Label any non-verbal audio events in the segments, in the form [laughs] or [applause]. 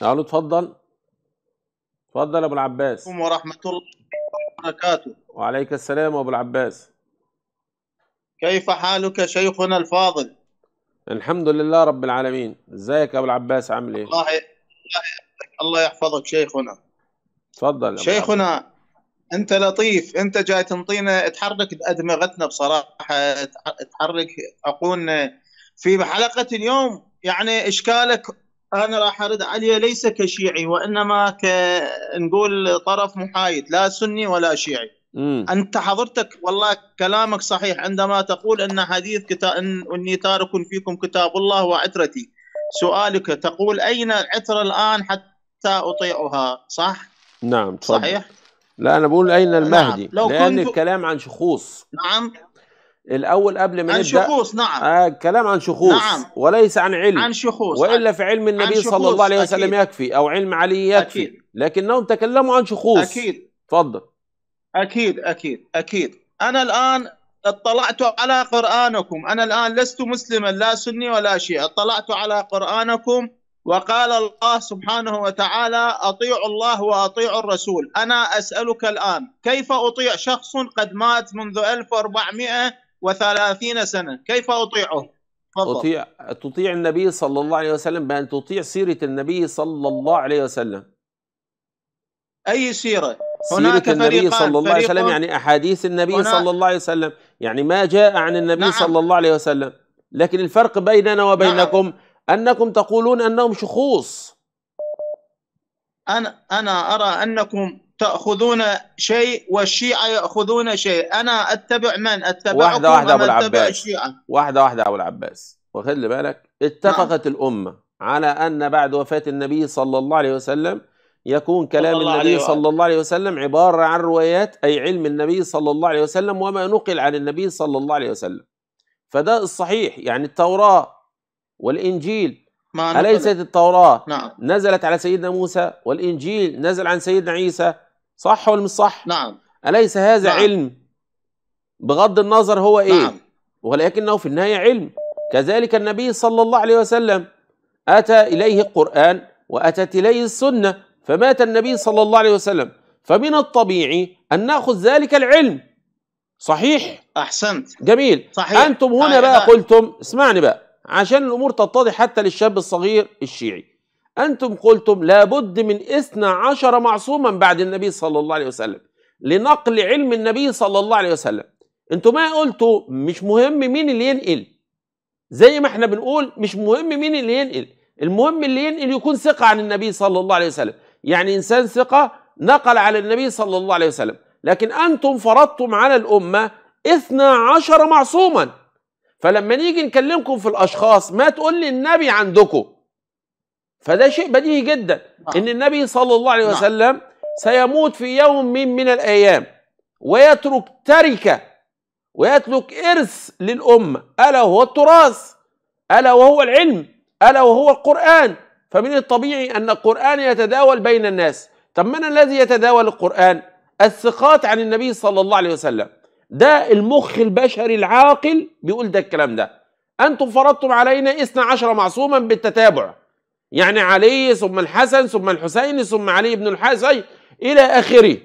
تعالوا تفضل تفضل ابو العباس ورحمه الله وبركاته وعليك السلام ابو العباس كيف حالك شيخنا الفاضل الحمد لله رب العالمين ازيك يا ابو العباس عامل ايه الله الله يحفظك شيخنا تفضل شيخنا انت لطيف انت جاي تنطينا تحرك بادمغتنا بصراحه تحرك عقولنا في حلقه اليوم يعني اشكالك انا راح ارد عليه ليس كشيعي وانما كنقول طرف محايد لا سني ولا شيعي مم. انت حضرتك والله كلامك صحيح عندما تقول ان حديث كتاب إن اني تارك فيكم كتاب الله وعترتي سؤالك تقول اين العتره الان حتى اطيعها صح؟ نعم طبعا. صحيح؟ لا انا بقول اين نعم، المهدي نعم. لو لان كنت... الكلام عن شخوص نعم الاول قبل ما عن نبدا شخوص نعم آه كلام عن شخوص نعم وليس عن علم عن شخوص والا في علم النبي صلى الله عليه وسلم أكيد. يكفي او علم علي يكفي أكيد. لكنهم تكلموا عن شخوص اكيد تفضل اكيد اكيد اكيد انا الان اطلعت على قرانكم انا الان لست مسلما لا سني ولا شيء اطلعت على قرانكم وقال الله سبحانه وتعالى اطيعوا الله واطيعوا الرسول انا اسالك الان كيف اطيع شخص قد مات منذ 1400 وثلاثين سنة كيف أطيعه فضل. أطيع تطيع النبي صلى الله عليه وسلم بأن تطيع سيرة النبي صلى الله عليه وسلم أي سيرة هناك سيرة النبي صلى الله عليه وسلم يعني أحاديث النبي هنا... صلى الله عليه وسلم يعني ما جاء عن النبي نعم. صلى الله عليه وسلم لكن الفرق بيننا وبينكم نعم. أنكم تقولون أنهم شخوص أنا أنا أرى أنكم تاخذون شيء والشيعه ياخذون شيء انا اتبع من اتبع واحده واحده ابو العباس واحده واحده ابو العباس واخد بالك اتفقت نعم. الامه على ان بعد وفاه النبي صلى الله عليه وسلم يكون كلام الله النبي صلى الله عليه وسلم عباره عن روايات اي علم النبي صلى الله عليه وسلم وما نقل عن النبي صلى الله عليه وسلم فده الصحيح يعني التوراه والانجيل أليست التوراه نعم. نزلت على سيدنا موسى والانجيل نزل عن سيدنا عيسى صح ولا مش صح نعم اليس هذا نعم. علم بغض النظر هو ايه نعم. ولكنه في النهايه علم كذلك النبي صلى الله عليه وسلم اتى اليه القران واتت اليه السنه فمات النبي صلى الله عليه وسلم فمن الطبيعي ان ناخذ ذلك العلم صحيح احسنت جميل صحيح. انتم هنا نعم. بقى قلتم اسمعني بقى عشان الامور تتضح حتى للشاب الصغير الشيعي أنتم قلتم لابد من إثنى عشر معصوما بعد النبي صلى الله عليه وسلم لنقل علم النبي صلى الله عليه وسلم أنتم ما قلتوا مش مهم مين اللي ينقل زي ما احنا بنقول مش مهم مين اللي ينقل المهم اللي ينقل يكون ثقة عن النبي صلى الله عليه وسلم يعني إنسان ثقة نقل على النبي صلى الله عليه وسلم لكن أنتم فرضتم على الأمة إثنى عشر معصوما فلما نيجي نكلمكم في الأشخاص ما تقول لي النبي عندكم فده شيء بديهي جدا نعم. ان النبي صلى الله عليه نعم. وسلم سيموت في يوم من من الايام ويترك تركه ويترك ارث للامه الا وهو التراث الا وهو العلم الا وهو القران فمن الطبيعي ان القران يتداول بين الناس طب من الذي يتداول القران الثقات عن النبي صلى الله عليه وسلم ده المخ البشري العاقل بيقول ده الكلام ده انتم فرضتم علينا 12 معصوما بالتتابع يعني علي ثم الحسن ثم الحسين ثم علي بن الحسين إلى آخره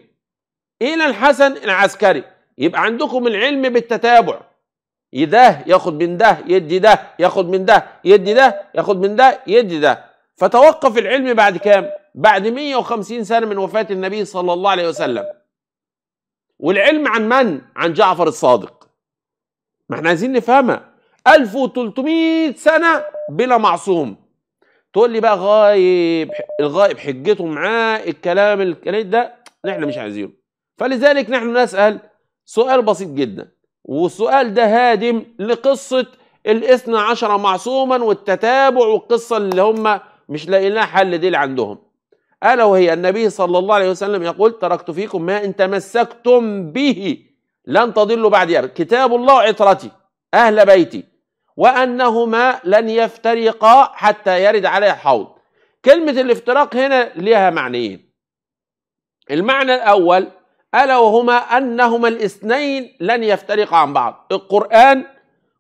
إلى الحسن العسكري يبقى عندكم العلم بالتتابع ده ياخد من ده يدي ده ياخد من ده يدي ده ياخد من ده يدي ده فتوقف العلم بعد كام؟ بعد 150 سنة من وفاة النبي صلى الله عليه وسلم والعلم عن من؟ عن جعفر الصادق ما احنا عايزين نفهمها 1300 سنة بلا معصوم تقول لي بقى غايب الغايب حجته معاه الكلام الكلام ده احنا مش عايزينه فلذلك نحن نسال سؤال بسيط جدا والسؤال ده هادم لقصه الاثنى عشر معصوما والتتابع والقصه اللي هم مش لاقيين لها حل دي اللي عندهم الا وهي النبي صلى الله عليه وسلم يقول تركت فيكم ما ان تمسكتم به لن تضلوا بعد يابد كتاب الله عطرتي اهل بيتي وأنهما لن يفترقا حتى يرد عليه الحوض كلمة الافتراق هنا لها معنيين المعنى الأول ألا وهما أنهما الاثنين لن يفترقا عن بعض القرآن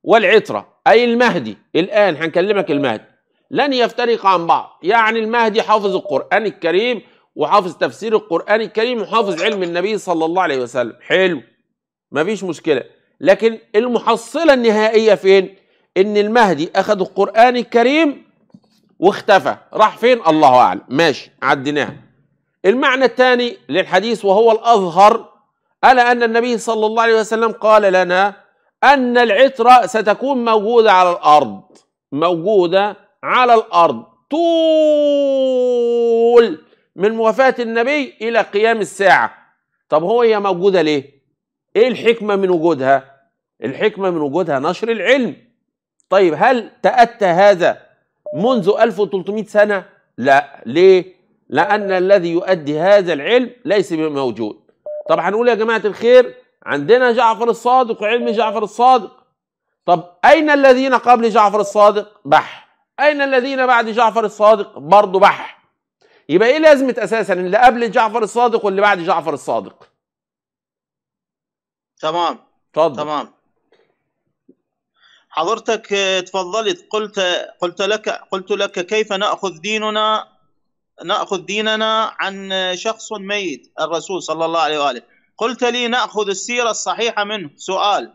والعترة أي المهدي الآن هنكلمك المهدي لن يفترقا عن بعض يعني المهدي حافظ القرآن الكريم وحافظ تفسير القرآن الكريم وحافظ علم النبي صلى الله عليه وسلم حلو مفيش مشكلة لكن المحصلة النهائية فين؟ ان المهدي اخذ القران الكريم واختفى راح فين الله اعلم ماشي عديناها المعنى الثاني للحديث وهو الاظهر الا ان النبي صلى الله عليه وسلم قال لنا ان العتره ستكون موجوده على الارض موجوده على الارض طول من وفاه النبي الى قيام الساعه طب هو هي موجوده ليه ايه الحكمه من وجودها الحكمه من وجودها نشر العلم طيب هل تأتى هذا منذ 1300 سنة؟ لا ليه؟ لأن الذي يؤدي هذا العلم ليس موجود طب هنقول يا جماعة الخير عندنا جعفر الصادق وعلم جعفر الصادق طب أين الذين قبل جعفر الصادق؟ بح أين الذين بعد جعفر الصادق؟ برضه بح يبقى إيه لازمة أساسا اللي قبل جعفر الصادق واللي بعد جعفر الصادق؟ تمام اتفضل تمام حضرتك آه، تفضلت قلت قلت لك قلت لك كيف ناخذ ديننا ناخذ ديننا عن شخص ميت الرسول صلى الله عليه واله قلت لي ناخذ السيره الصحيحه منه سؤال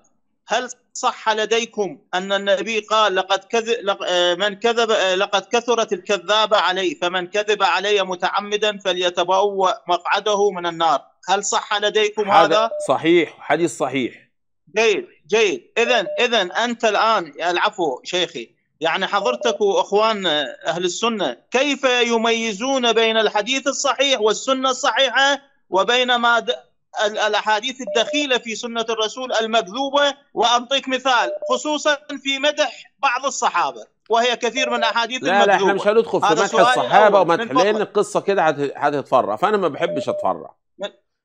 هل صح لديكم ان النبي قال لقد كذب آه، من كذب آه، لقد كثرت الكذابه علي فمن كذب علي متعمدا فليتبوأ مقعده من النار هل صح لديكم هذا, هذا؟ صحيح حديث صحيح جيد جيد اذا اذا انت الان العفو شيخي يعني حضرتك واخوان اهل السنه كيف يميزون بين الحديث الصحيح والسنه الصحيحه وبين ما د... الاحاديث الدخيله في سنه الرسول المكذوبه واعطيك مثال خصوصا في مدح بعض الصحابه وهي كثير من احاديث لا المكذوبه لا احنا مش هندخل في مدح الصحابه ومدح لان القصه كده هتتفرع فانا ما بحبش اتفرع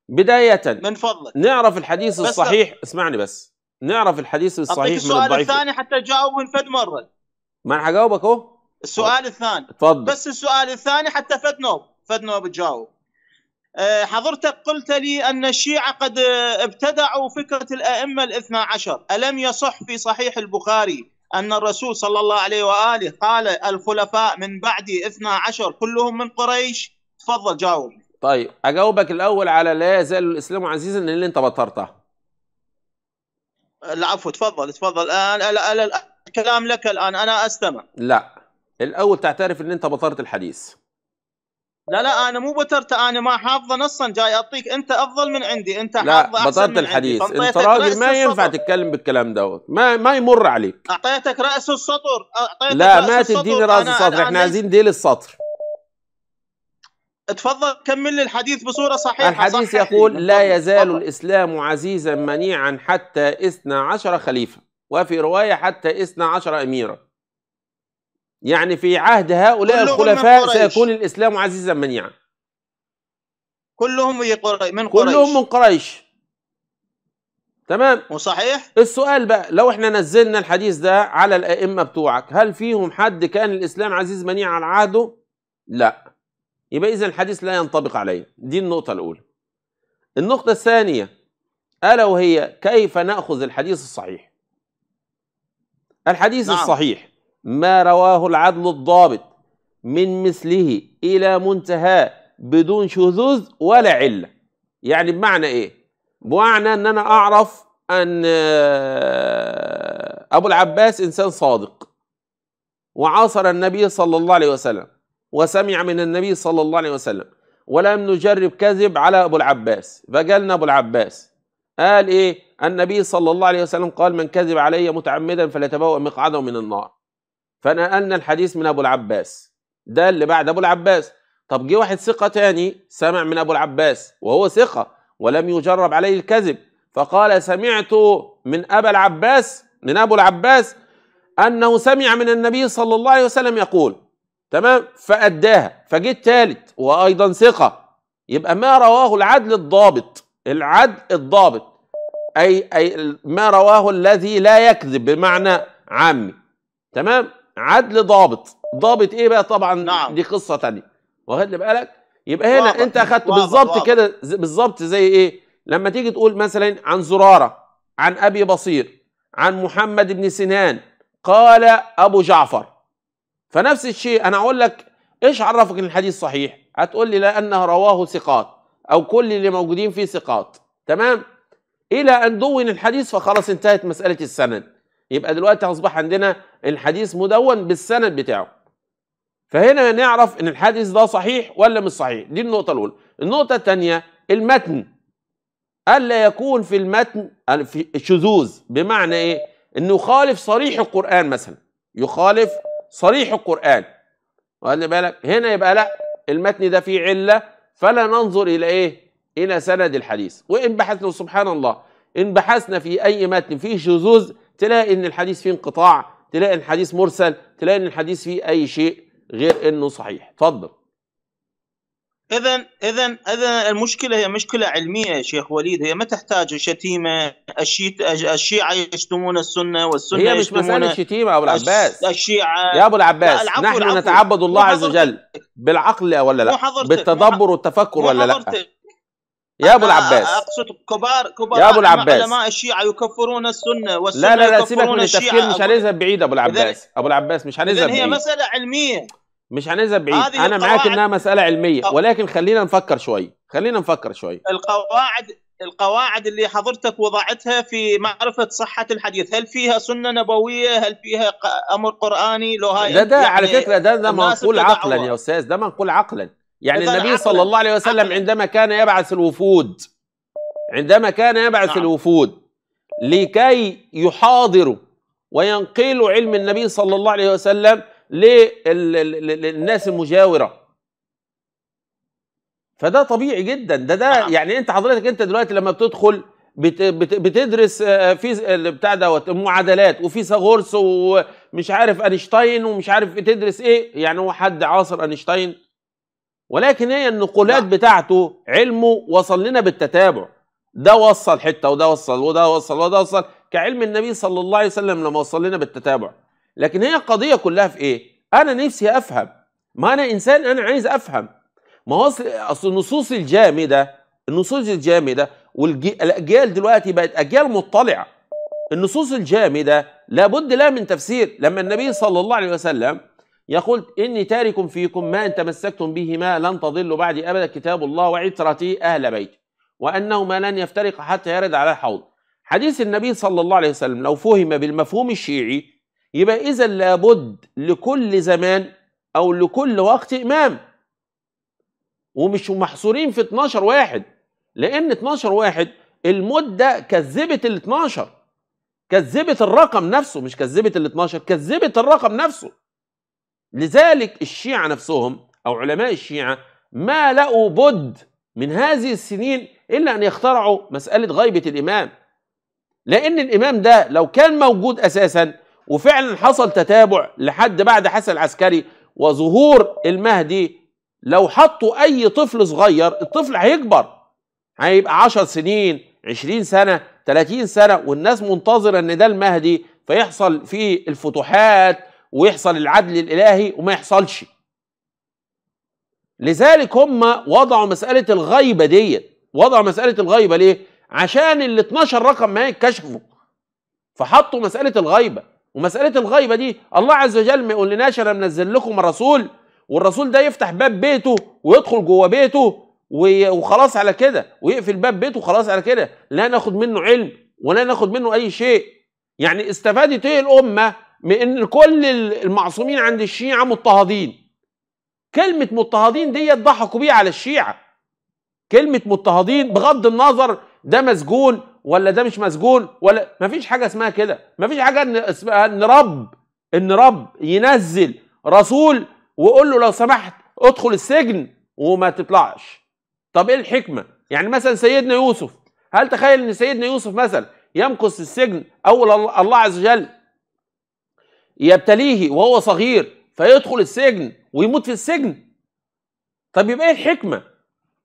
بدايه من فضلك نعرف الحديث الصحيح اسمعني بس نعرف الحديث الصحيح من السؤال الثاني حتى جاوب فد مره ما انا حجاوبك اهو السؤال الثاني تفضل بس السؤال الثاني حتى فد نوب فد نوب تجاوب آه، حضرتك قلت لي ان الشيعه قد ابتدعوا فكره الائمه الاثنى عشر، الم يصح في صحيح البخاري ان الرسول صلى الله عليه واله قال الخلفاء من بعدي اثنى عشر كلهم من قريش؟ تفضل جاوب. طيب اجاوبك الاول على لا يزال الاسلام عزيزا اللي انت بطرته. العفو تفضل تفضل الان الكلام لك الان انا استمع لا الاول تعترف ان انت بطرت الحديث لا لا انا مو بترت انا ما حافظه نصا جاي اعطيك انت افضل من عندي انت لا بطلت الحديث انت راجل ما ينفع السطر. تتكلم بالكلام دوت ما ما يمر عليك اعطيتك راس السطر أعطيتك لا ما تديني راس السطر احنا عايزين ديل السطر تفضل كمل لي الحديث بصورة صحيحة الحديث صحيح يقول لا يزال تفضل. الإسلام عزيزا منيعا حتى إثنى عشر خليفة وفي رواية حتى إثنى عشر أميرا يعني في عهد هؤلاء الخلفاء سيكون الإسلام عزيزا منيعا كلهم من قريش كلهم من قريش تمام وصحيح السؤال بقى لو احنا نزلنا الحديث ده على الأئمة بتوعك هل فيهم حد كان الإسلام عزيز منيع على عهده؟ لا يبقى إذا الحديث لا ينطبق عليه دي النقطة الأولى النقطة الثانية ألا وهي كيف نأخذ الحديث الصحيح الحديث نعم. الصحيح ما رواه العدل الضابط من مثله إلى منتهى بدون شذوذ ولا علة يعني بمعنى إيه بمعنى أن أنا أعرف أن آه، أبو العباس إنسان صادق وعاصر النبي صلى الله عليه وسلم وسمع من النبي صلى الله عليه وسلم ولم نجرب كذب على أبو العباس فجلنا أبو العباس قال إيه النبي صلى الله عليه وسلم قال من كذب علي متعمدا فليتبوأ مقعده من النار فنقلنا الحديث من أبو العباس ده اللي بعد أبو العباس طب جه واحد ثقة تاني سمع من أبو العباس وهو ثقة ولم يجرب عليه الكذب فقال سمعت من أبا العباس من أبو العباس أنه سمع من النبي صلى الله عليه وسلم يقول تمام فأداها فجيت الثالث وأيضا ثقة يبقى ما رواه العدل الضابط العدل الضابط أي أي ما رواه الذي لا يكذب بمعنى عامي تمام عدل ضابط ضابط إيه بقى طبعا نعم. دي قصة تانية واخد بالك يبقى هنا واضح. أنت أخدت بالظبط كده بالظبط زي إيه لما تيجي تقول مثلا عن زرارة عن أبي بصير عن محمد بن سنان قال أبو جعفر فنفس الشيء انا اقول لك ايش عرفك ان الحديث صحيح هتقول لي لانه رواه ثقات او كل اللي موجودين فيه ثقات تمام الى ان دون الحديث فخلاص انتهت مساله السند يبقى دلوقتي اصبح عندنا الحديث مدون بالسند بتاعه فهنا نعرف ان الحديث ده صحيح ولا مش صحيح دي النقطه الاولى النقطه الثانيه المتن الا يكون في المتن في شذوذ بمعنى ايه انه يخالف صريح القران مثلا يخالف صريح القرآن وخلي بالك هنا يبقى لا المتن ده فيه علة فلا ننظر إلى إيه إلى سند الحديث وإن بحثنا سبحان الله إن بحثنا في أي متن فيه شذوذ تلاقي إن الحديث فيه انقطاع تلاقي إن الحديث مرسل تلاقي إن الحديث فيه أي شيء غير إنه صحيح اتفضل اذا اذا اذا المشكله هي مشكله علميه يا شيخ وليد هي ما تحتاج شتيمه الشيعة الشيعه يشتمون السنه والسنه هي مش مساله شتيمه يا ابو العباس الشيعه يا ابو العباس نحن العفو. نتعبد الله عز وجل بالعقل ولا لا بالتدبر والتفكر ولا لا يا ابو العباس اقصد كبار كبار يا ابو العباس علماء الشيعه يكفرون السنه والسنه لا لا لا سيبك من التفكير مش هنذهب بعيد ابو العباس ابو العباس مش هنذهب بعيد هي مساله علميه مش هنذهب بعيد انا معاك انها مساله علميه أه. ولكن خلينا نفكر شويه خلينا نفكر شويه القواعد القواعد اللي حضرتك وضعتها في معرفه صحه الحديث هل فيها سنه نبويه هل فيها امر قراني لو هاي ده ده يعني على فكره ده ده منقول عقلا يا استاذ ده منقول عقلا يعني النبي عقلاً. صلى الله عليه وسلم عقلاً. عندما كان يبعث الوفود عندما كان يبعث نعم. الوفود لكي يحاضروا وينقلوا علم النبي صلى الله عليه وسلم للناس المجاوره فده طبيعي جدا ده ده نعم. يعني انت حضرتك انت دلوقتي لما بتدخل بتدرس آه، في بتاع دوت معادلات وفيثاغورس ومش عارف اينشتاين ومش عارف بتدرس ايه يعني هو حد عاصر اينشتاين ولكن هي النقولات نعم. بتاعته علمه وصل لنا بالتتابع ده وصل حته وده وصل وده وصل وده وصل كعلم النبي صلى الله عليه وسلم لما وصل لنا بالتتابع لكن هي القضيه كلها في ايه انا نفسي افهم ما انا انسان انا عايز افهم ما هو اصل النصوص الجامده النصوص الجامده والاجيال دلوقتي بقت اجيال مطلعه النصوص الجامده لابد لها من تفسير لما النبي صلى الله عليه وسلم يقول إني تارك فيكم ما إن تمسكتم بهما لن تضلوا بعدي أبدا كتاب الله وعترتي أهل بيتي وأنهما لن يفترقا حتى يرد على الحوض حديث النبي صلى الله عليه وسلم لو فهم بالمفهوم الشيعي يبقى إذا لابد لكل زمان أو لكل وقت إمام ومش محصورين في 12 واحد لأن 12 واحد المدة كذبت ال 12 كذبت الرقم نفسه مش كذبت ال 12 كذبت الرقم نفسه لذلك الشيعة نفسهم أو علماء الشيعة ما لقوا بد من هذه السنين إلا أن يخترعوا مسألة غيبة الإمام لأن الإمام ده لو كان موجود أساسا وفعلا حصل تتابع لحد بعد حسن العسكري وظهور المهدي لو حطوا اي طفل صغير الطفل هيكبر هيبقى 10 سنين 20 سنه 30 سنه والناس منتظره ان ده المهدي فيحصل فيه الفتوحات ويحصل العدل الالهي وما يحصلش لذلك هم وضعوا مساله الغيبه ديت وضعوا مساله الغيبه ليه عشان ال 12 رقم ما يتكشفوا فحطوا مساله الغيبه ومسألة الغيبة دي الله عز وجل ما يقولناش أنا منزل لكم الرسول والرسول ده يفتح باب بيته ويدخل جوه بيته وخلاص على كده ويقفل باب بيته وخلاص على كده لا ناخد منه علم ولا ناخد منه أي شيء يعني استفادت إيه الأمة من إن كل المعصومين عند الشيعة مضطهدين كلمة مضطهدين دي ضحكوا بيها على الشيعة كلمة مضطهدين بغض النظر ده مسجون ولا ده مش مسجون ولا مفيش حاجه اسمها كده مفيش حاجه ان رب ان رب ينزل رسول ويقول له لو سمحت ادخل السجن وما تطلعش طب ايه الحكمه يعني مثلا سيدنا يوسف هل تخيل ان سيدنا يوسف مثلا يمكث السجن اول الله عز وجل يبتليه وهو صغير فيدخل السجن ويموت في السجن طب يبقى ايه الحكمه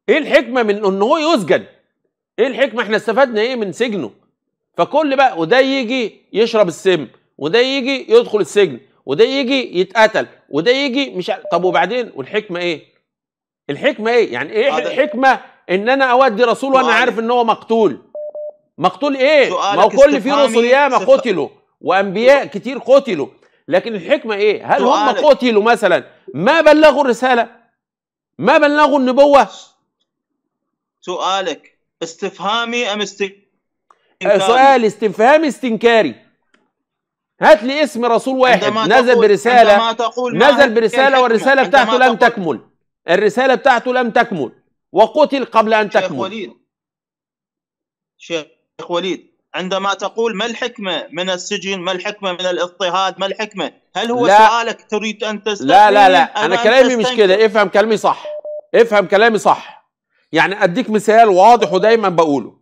ايه الحكمه من ان هو يسجن ايه الحكمه احنا استفدنا ايه من سجنه فكل بقى وده يجي يشرب السم وده يجي يدخل السجن وده يجي يتقتل وده يجي مش طب وبعدين والحكمه ايه الحكمه ايه يعني ايه عادل. الحكمه ان انا اودي رسول وانا عارف ان هو مقتول مقتول ايه ما هو كل في رسل ياما قتلوا وانبياء كتير قتلوا لكن الحكمه ايه هل هم قتلوا مثلا ما بلغوا الرساله ما بلغوا النبوه سؤالك استفهامي ام استنكاري آه، سؤال استفهامي استنكاري هات لي اسم رسول واحد نزل برساله نزل برساله والرساله بتاعته لم تكمل الرساله بتاعته لم تكمل وقتل قبل ان تكمل شيخ وليد شيخ وليد عندما تقول ما الحكمه من السجن ما الحكمه من الاضطهاد ما الحكمه هل هو لا. سؤالك تريد ان تستفهم لا لا لا انا كلامي مش كده افهم كلامي صح افهم كلامي صح يعني اديك مثال واضح ودايما بقوله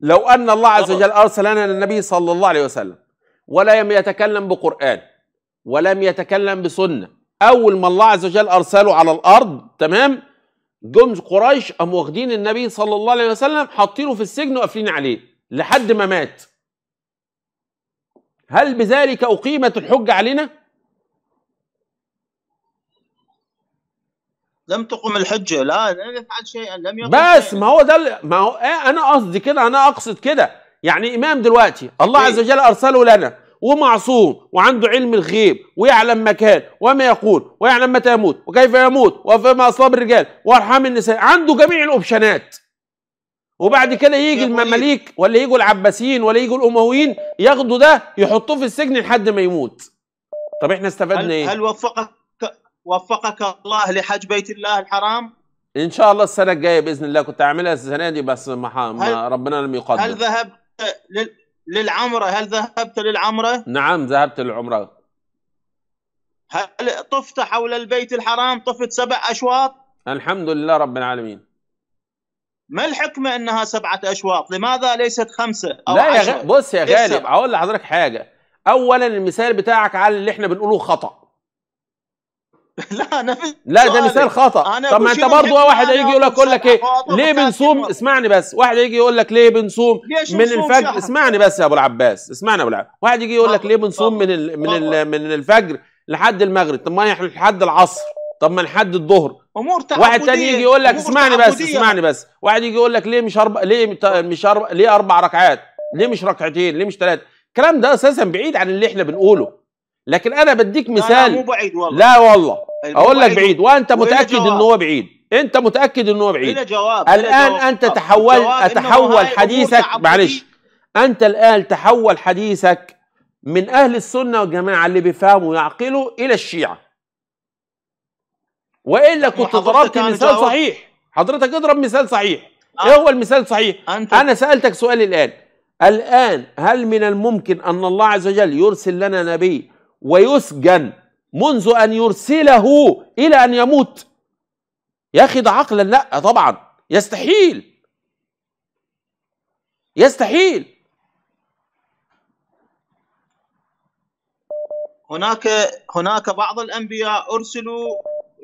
لو ان الله عز وجل ارسل لنا النبي صلى الله عليه وسلم ولم يتكلم بقران ولم يتكلم بسنه اول ما الله عز وجل ارسله على الارض تمام جم قريش قاموا واخدين النبي صلى الله عليه وسلم حاطينه في السجن وقافلين عليه لحد ما مات هل بذلك اقيمت الحجه علينا لم تقم الحجه لا لم يفعل شيئا لم يقم بس شيئاً. ما هو ده ما هو ايه انا قصدي كده انا اقصد كده يعني امام دلوقتي الله عز إيه؟ وجل ارسله لنا ومعصوم وعنده علم الغيب ويعلم مكان وما يقول ويعلم متى يموت وكيف يموت وفيما اصلاب الرجال وارحام النساء عنده جميع الاوبشنات وبعد كده يجي المماليك ولا يجوا العباسيين ولا يجوا الامويين ياخدوا ده يحطوه في السجن لحد ما يموت طب احنا استفدنا هل ايه هل وفقك وفقك الله لحج بيت الله الحرام ان شاء الله السنه الجايه باذن الله كنت اعملها السنه دي بس ما, ربنا لم يقدر هل ذهبت للعمره هل ذهبت للعمره نعم ذهبت للعمره هل طفت حول البيت الحرام طفت سبع اشواط الحمد لله رب العالمين ما الحكمه انها سبعه اشواط لماذا ليست خمسه او لا يا غ... بص يا غالب اقول لحضرتك حاجه اولا المثال بتاعك على اللي احنا بنقوله خطا [laughs] لا انا لا ده مثال خطا طب ما انت برضه واحد هيجي يقول لك يقول لك ايه ليه بنصوم اسمعني بس واحد هيجي يقول لك ليه بنصوم من الفجر اسمعني بس يا ابو العباس اسمعني يا ابو العباس واحد يجي يقول لك ليه بنصوم من من من الفجر لحد المغرب طب ما احنا لحد العصر طب ما لحد الظهر امور واحد تاني يجي يقول لك اسمعني بس اسمعني بس واحد يجي يقول لك ليه مش اربع ليه مش اربع ليه اربع ركعات ليه مش ركعتين ليه مش ثلاثه الكلام ده اساسا بعيد عن اللي احنا بنقوله لكن انا بديك مثال لا, لا مو بعيد والله لا والله اقول لك بعيد وانت متاكد ان هو بعيد انت متاكد ان هو بعيد جواب الان جواب. انت تحول اتحول حديثك معلش انت الان تحول حديثك من اهل السنه والجماعه اللي بيفهموا ويعقلوا الى الشيعه والا كنت ضربت مثال جواب. صحيح حضرتك اضرب مثال صحيح آه. ايه هو المثال صحيح أنت. انا سالتك سؤال الان الان هل من الممكن ان الله عز وجل يرسل لنا نبي ويسجن منذ أن يرسله إلى أن يموت يأخذ عقلا لا طبعا يستحيل يستحيل هناك هناك بعض الأنبياء أرسلوا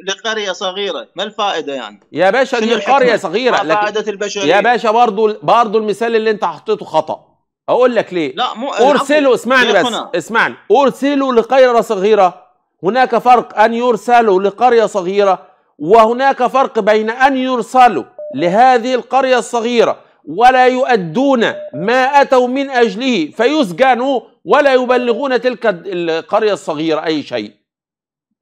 لقرية صغيرة ما الفائدة يعني يا باشا دي قرية صغيرة ما فائدة البشرية يا باشا برضو برضو المثال اللي انت حطيته خطأ اقول لك ليه لا مو ارسلوا اسمعني بس اسمعني ارسلوا لقرية صغيرة هناك فرق أن يرسلوا لقرية صغيرة وهناك فرق بين أن يرسلوا لهذه القرية الصغيرة ولا يؤدون ما أتوا من أجله فيسجنوا ولا يبلغون تلك القرية الصغيرة أي شيء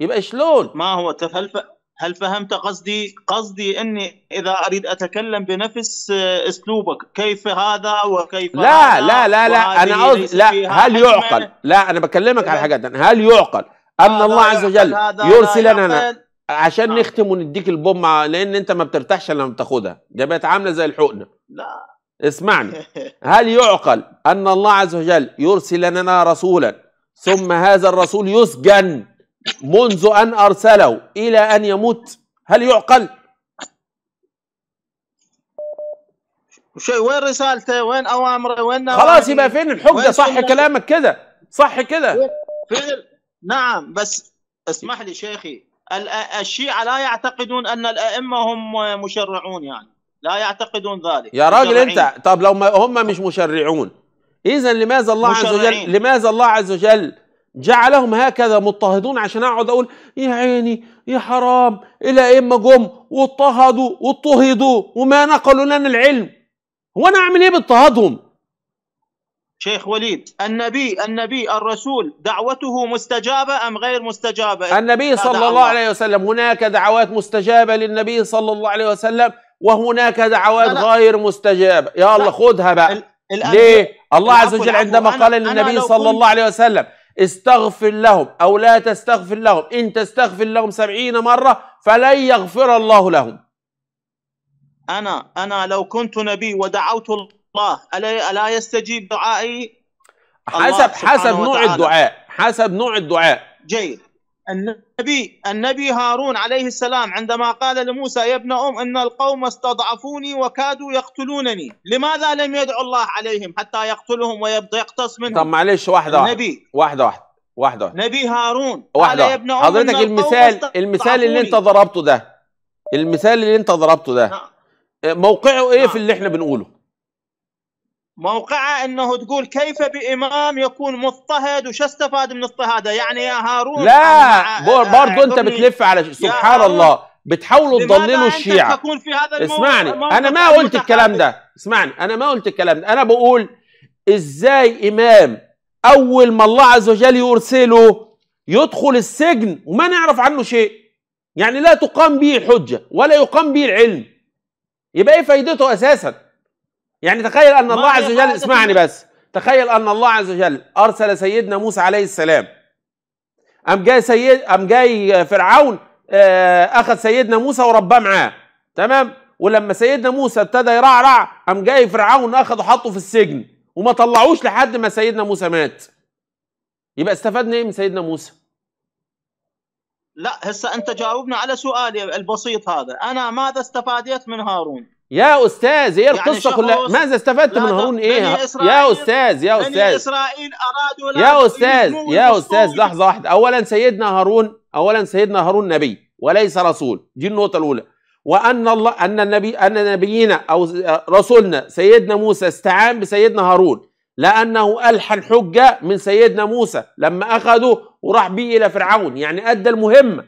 يبقى شلون ما هو هل هل فهمت قصدي؟ قصدي اني اذا اريد اتكلم بنفس آه، اسلوبك، كيف هذا وكيف لا هذا لا لا لا انا قصدي لا هل يعقل؟ لا انا بكلمك على حاجه هل يعقل اما الله عز وجل يرسل لنا عشان آه. نختم ونديك البوم لان انت ما بترتاحش لما بتاخدها ده بقت عامله زي الحقنه لا اسمعني [laughs] هل يعقل ان الله عز وجل يرسل لنا رسولا ثم هذا الرسول يسجن منذ ان ارسله الى ان يموت هل يعقل شيء وين رسالته وين اوامره وين خلاص يبقى فين الحجه صح كلامك كده صح كده فين نعم بس اسمح لي شيخي الشيعة لا يعتقدون أن الأئمة هم مشرعون يعني لا يعتقدون ذلك يا راجل أنت طب لو هم مش مشرعون إذا لماذا الله مشرعين. عز وجل لماذا الله عز وجل جعلهم هكذا مضطهدون عشان اقعد اقول يا عيني يا حرام الى اما جم واضطهدوا واضطهدوا وما نقلوا لنا العلم هو انا اعمل ايه باضطهادهم شيخ وليد النبي النبي الرسول دعوته مستجابة أم غير مستجابة النبي صلى الله, الله عليه وسلم هناك دعوات مستجابة للنبي صلى الله عليه وسلم وهناك دعوات لا لا. غير مستجابة يا الله خذها بقى ال ليه الله عز وجل عندما قال للنبي صلى الله عليه وسلم استغفر لهم أو لا تستغفر لهم إن تستغفر لهم سبعين مرة فلن يغفر الله لهم أنا أنا لو كنت نبي ودعوت الله الا الا يستجيب دعائي حسب حسب نوع الدعاء حسب نوع الدعاء جيد النبي النبي هارون عليه السلام عندما قال لموسى يا ابن ام ان القوم استضعفوني وكادوا يقتلونني، لماذا لم يدعو الله عليهم حتى يقتلهم ويقتص منهم؟ طب معلش واحده واحده النبي واحده واحده واحده واحده نبي هارون واحده قال يا ابن أم حضرتك المثال المثال اللي انت ضربته ده المثال اللي انت ضربته ده نعم. موقعه ايه نعم. في اللي احنا بنقوله؟ موقعه انه تقول كيف بامام يكون مضطهد وش استفاد من اضطهاده يعني يا هارون لا برضه انت بتلف على سبحان الله بتحاولوا تضللوا الشيعة تكون في هذا اسمعني انا ما قلت الكلام ده اسمعني انا ما قلت الكلام ده انا بقول ازاي امام اول ما الله عز وجل يرسله يدخل السجن وما نعرف عنه شيء يعني لا تقام به الحجة ولا يقام به العلم يبقى ايه فايدته اساسا يعني تخيل أن الله عز وجل اسمعني بس تخيل أن الله عز وجل أرسل سيدنا موسى عليه السلام أم جاي سيد أم جاي فرعون آه، أخذ سيدنا موسى ورباه معاه تمام ولما سيدنا موسى ابتدى يرعرع قام جاي فرعون أخذ وحطه في السجن وما طلعوش لحد ما سيدنا موسى مات يبقى استفدنا ايه من سيدنا موسى؟ لا هسه انت جاوبنا على سؤالي البسيط هذا انا ماذا استفاديت من هارون؟ يا استاذ ايه القصه يعني كلها ماذا استفدت من هارون ايه يا استاذ يا استاذ اسرائيل ارادوا يا استاذ يا استاذ لحظه واحده اولا سيدنا هارون اولا سيدنا هارون نبي وليس رسول دي النقطه الاولى وان الله ان النبي ان نبينا او آه، رسولنا سيدنا موسى استعان بسيدنا هارون لانه الحى الحجه من سيدنا موسى لما اخذه وراح بيه الى فرعون يعني ادى المهمه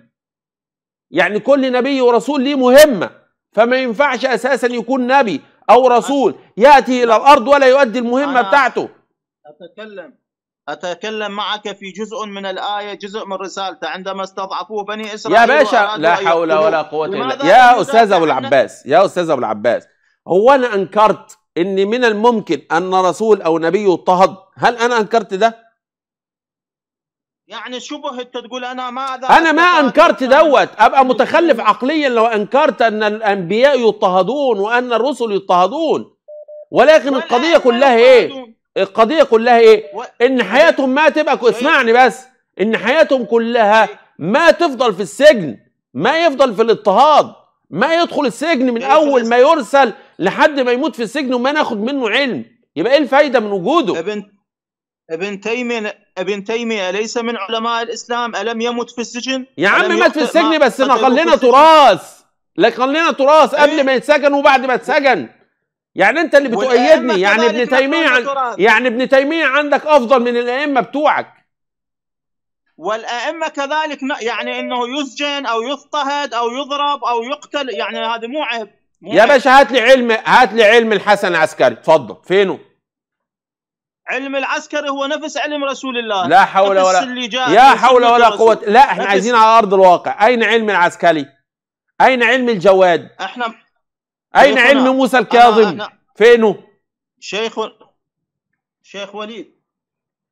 يعني كل نبي ورسول ليه مهمه فما ينفعش اساسا يكون نبي او رسول ياتي الى الارض ولا يؤدي المهمه بتاعته اتكلم اتكلم معك في جزء من الايه جزء من رسالته عندما استضعفوه بني اسرائيل يا باشا لا حول ولا قوه الا يا استاذ ابو العباس يا استاذ ابو العباس هو انا انكرت ان من الممكن ان رسول او نبي يضطهد هل انا انكرت ده يعني شبه انت تقول انا ماذا انا ما انكرت دوت ابقى متخلف عقليا لو انكرت ان الانبياء يضطهدون وان الرسل يضطهدون ولكن إيه؟ القضيه كلها ايه القضيه كلها ايه ان حياتهم ما تبقى طيب. اسمعني بس ان حياتهم كلها طيب. ما تفضل في السجن ما يفضل في الاضطهاد ما يدخل السجن من طيب. اول ما يرسل لحد ما يموت في السجن وما ناخد منه علم يبقى ايه الفايده من وجوده ابن تيمية ابن تيمية أليس من علماء الإسلام ألم يمت في السجن يا عم مات في السجن بس ما خلينا تراث لا خلينا تراث إيه؟ قبل إيه؟ ما يتسجن وبعد ما اتسجن يعني انت اللي بتؤيدني يعني ابن تيميه عن... يعني ابن تيميه عندك افضل من الائمه بتوعك والائمه كذلك يعني انه يسجن او يضطهد او يضرب او يقتل يعني هذا مو عيب يا باشا هات لي علم هات لي علم الحسن العسكري اتفضل فينه علم العسكري هو نفس علم رسول الله لا حول ولا يا حول ولا قوة لا احنا عايزين على أرض الواقع أين علم العسكري أين علم الجواد احنا أين علم موسى الكاظم فينه شيخ و... شيخ وليد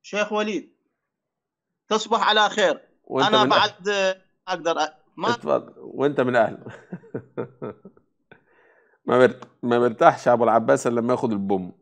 شيخ وليد تصبح على خير أنا بعد أهل. أقدر ما اتفضل وأنت من أهل [laughs] ما مرتاحش أبو العباس لما ياخد البوم